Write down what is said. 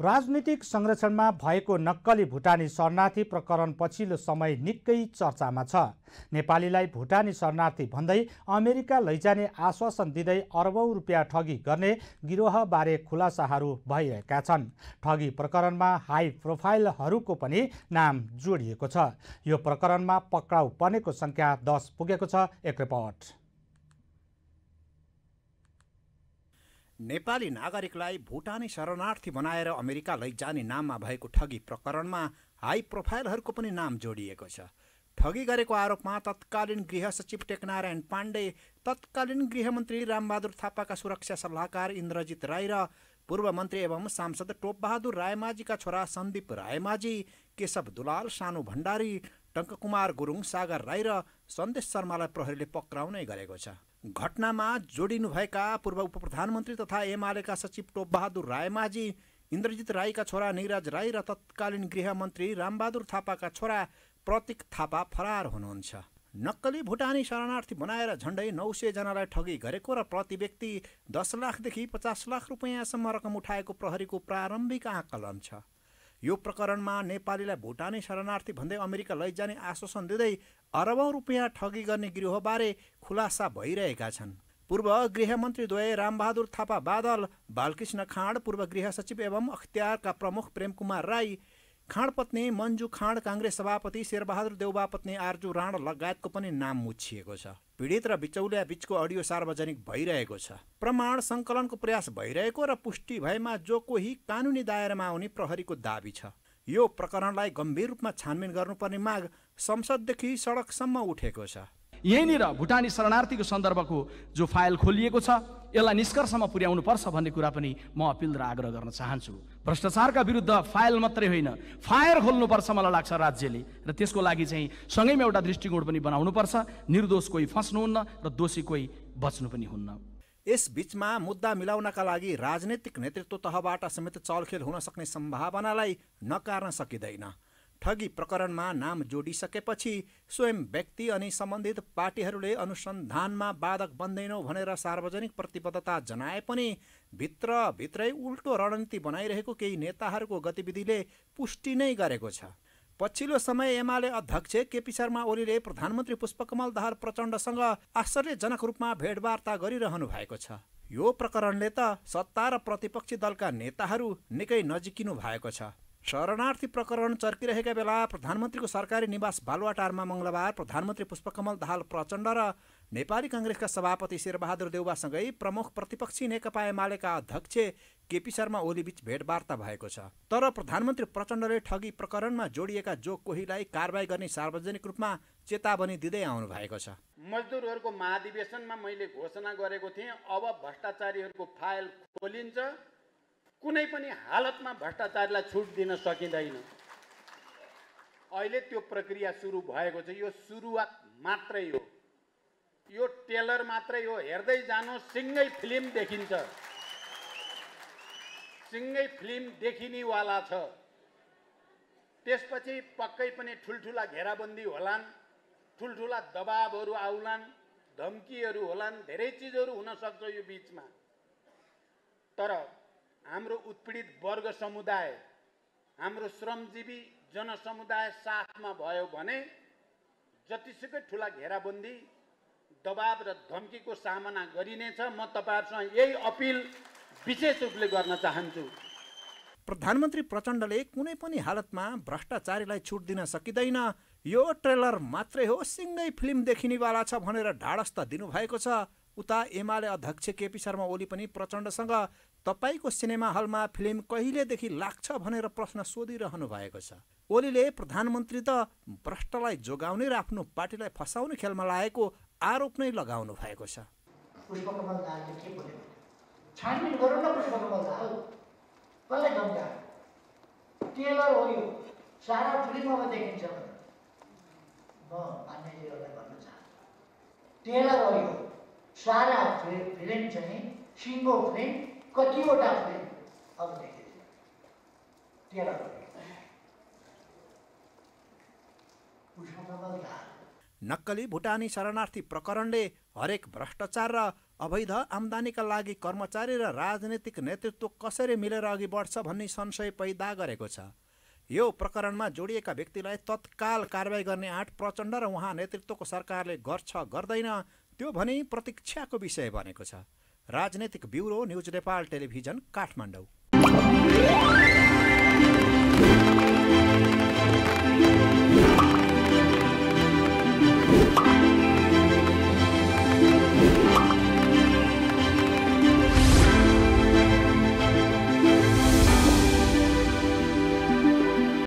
राजनीतिक संरक्षणमा भएको नक्कली भुटानी शरणार्थी प्रकरण पछिल्लो समय निकै चर्चामा छ नेपालीलाई भुटानी शरणार्थी भन्दै अमेरिका लैजाने आश्वासन दिँदै अरबौँ रुपियाँ ठगी गर्ने गिरोहबारे खुलासाहरू भइरहेका छन् ठगी प्रकरणमा हाई प्रोफाइलहरूको पनि नाम जोडिएको छ यो प्रकरणमा पक्राउ पर्नेको सङ्ख्या दस पुगेको छ एक रिपोर्ट नेपाली नागरिकलाई भुटानी शरणार्थी बनाएर अमेरिका लैजाने नाममा भएको ठगी प्रकरणमा हाई प्रोफाइलहरूको पनि नाम जोडिएको छ ठगी गरेको आरोपमा तत्कालीन गृह सचिव टेकनारायण पाण्डे तत्कालीन गृहमन्त्री रामबहादुर थापाका सुरक्षा सल्लाहकार इन्द्रजित राई र पूर्व मन्त्री एवं सांसद टोपबहादुर रायमाझीका छोरा सन्दीप रायमाझी केशव दुलाल सानु भण्डारी टङ्ककुमार गुरुङ सागर राई र सन्देश शर्मालाई प्रहरीले पक्राउने गरेको छ घटनामा जोडिनुभएका पूर्व उप प्रधानमन्त्री तथा एमालेका सचिव टोपबहादुर रायमाझी इन्द्रजित राईका छोरा निराज राई र तत्कालीन गृहमन्त्री रामबहादुर थापाका छोरा प्रतीक थापा फरार हुनुहुन्छ नक्कली भुटानी शरणार्थी बनाएर झन्डै नौ जनालाई ठगी गरेको र प्रति व्यक्ति दस लाखदेखि पचास लाख रुपियाँसम्म रकम उठाएको प्रहरीको प्रारम्भिक आकलन छ यो प्रकरणमा नेपालीलाई भुटानी शरणार्थी भन्दै अमेरिका लैजाने आश्वासन दिँदै अरबौँ रुपियाँ ठगी गर्ने गृहबारे खुलासा भइरहेका छन् पूर्व गृहमन्त्रीद्वय रामबहादुर थापा बादल बालकृष्ण खाँड पूर्व गृह सचिव एवं अख्तियारका प्रमुख प्रेमकुमार राई पत्नी मन्जु खाँड काङ्ग्रेस सभापति शेरबहादुर पत्नी आर्जु राण लगायतको पनि नाम मुछिएको छ पीडित र बिचौलिया बिचको अडियो सार्वजनिक भइरहेको छ प्रमाण सङ्कलनको प्रयास भइरहेको र पुष्टि भएमा जो कोही कानुनी दायरामा आउने प्रहरीको दावी छ यो प्रकरणलाई गम्भीर रूपमा छानबिन गर्नुपर्ने माग संसददेखि सडकसम्म उठेको छ यहीँनिर भुटानी शरणार्थीको सन्दर्भको जो फाइल खोलिएको छ यसलाई निष्कर्षमा पुर्याउनुपर्छ भन्ने कुरा पनि म अपिल र आग्रह गर्न चाहन्छु भ्रष्टाचारका विरुद्ध फाइल मात्रै होइन फायर खोल्नुपर्छ मलाई लाग्छ राज्यले र त्यसको लागि चाहिँ सँगैमा एउटा दृष्टिकोण पनि बनाउनुपर्छ निर्दोष कोही फस्नुहुन्न र दोषी कोही बच्नु पनि हुन्न यस बिचमा मुद्दा मिलाउनका लागि राजनैतिक नेतृत्व तहबाट समेत चलखेल हुन सक्ने सम्भावनालाई नकार्न सकिँदैन ठगी प्रकरणमा नाम जोडिसकेपछि स्वयं व्यक्ति अनि सम्बन्धित पार्टीहरूले अनुसन्धानमा बाधक बन्दैनौ भनेर सार्वजनिक प्रतिबद्धता जनाए पनि भित्रभित्रै उल्टो रणनीति बनाइरहेको केही नेताहरूको गतिविधिले पुष्टि नै गरेको छ पछिल्लो समय एमाले अध्यक्ष केपी शर्मा ओलीले प्रधानमन्त्री पुष्पकमल दाहाल प्रचण्डसँग आश्चर्यजनक रूपमा भेटवार्ता गरिरहनु भएको छ यो प्रकरणले त सत्ता र प्रतिपक्षी दलका नेताहरू निकै नजिकिनु भएको छ शरणार्थी प्रकरण चर्किरहेका बेला प्रधानमन्त्रीको सरकारी निवास बालुवाटारमा मङ्गलबार प्रधानमन्त्री पुष्पकमल दाहाल प्रचण्ड र नेपाली कङ्ग्रेसका सभापति शेरबहादुर देउवासँगै प्रमुख प्रतिपक्षी नेकपा एमालेका अध्यक्ष केपी शर्मा ओलीबीच भेटवार्ता भएको छ तर प्रधानमन्त्री प्रचण्डले ठगी प्रकरणमा जोडिएका जो कोहीलाई कारवाही गर्ने सार्वजनिक रूपमा चेतावनी दिँदै आउनु भएको छ मजदुरहरूको महाधिवेशनमा मैले घोषणा गरेको थिएँ अब भ्रष्टाचारीहरूको फाइल खोलिन्छ कुनै पनि हालतमा भ्रष्टाचारलाई छुट दिन सकिँदैन अहिले त्यो प्रक्रिया सुरु भएको छ यो सुरुवात मात्रै हो यो टेलर मात्रै हो हेर्दै जानु सिङ्गै फिल्म देखिन्छ सिङ्गै फिल्म देखिनेवाला छ त्यसपछि पक्कै पनि ठुल्ठुला घेराबन्दी होलान् ठुल्ठुला दबावहरू आउलान् धम्कीहरू होलान् धेरै चिजहरू हुनसक्छ यो बिचमा तर हाम्रो उत्पीडित वर्ग समुदाय हाम्रो श्रमजीवी जनसमुदाय साथमा भयो भने जतिसुकै ठुला घेराबन्दी दबाब र धम्कीको सामना गरिनेछ म तपाईँहरूसँग यही अपिल विशेष रूपले गर्न चाहन्छु प्रधानमन्त्री प्रचण्डले कुनै पनि हालतमा भ्रष्टाचारीलाई छुट दिन सकिँदैन यो ट्रेलर मात्रै हो सिँगै फिल्म देखिनेवाला छ भनेर ढाडस त दिनुभएको छ उता एमाले अध्यक्ष केपी शर्मा ओली पनि प्रचण्डसँग तपाईँको सिनेमा हलमा फिल्म कहिलेदेखि लाग्छ भनेर प्रश्न सोधिरहनु भएको छ ओलीले प्रधानमन्त्री त भ्रष्टलाई जोगाउने र आफ्नो पार्टीलाई फसाउने खेलमा लागेको आरोप नै लगाउनु भएको छ टेलर हो सारा फ्रेम चाहिँ सिङ्गो फ्रेम कतिवटा फ्रेम अब तेह्र नक्कली भुटानी शरणार्थी प्रकरणले हरेक भ्रष्टाचार र अवैध आम्दानीका लागि कर्मचारी र राजनीतिक नेतृत्व कसरी मिलेर अघि बढ्छ भन्ने संशय पैदा गरेको छ यो प्रकरणमा जोडिएका व्यक्तिलाई तत्काल कारवाही गर्ने आँट प्रचण्ड र उहाँ नेतृत्वको सरकारले गर्छ गर्दैन त्यो भने प्रतीक्षाको विषय बनेको छ राजनैतिक bureau news Nepal television Kathmandu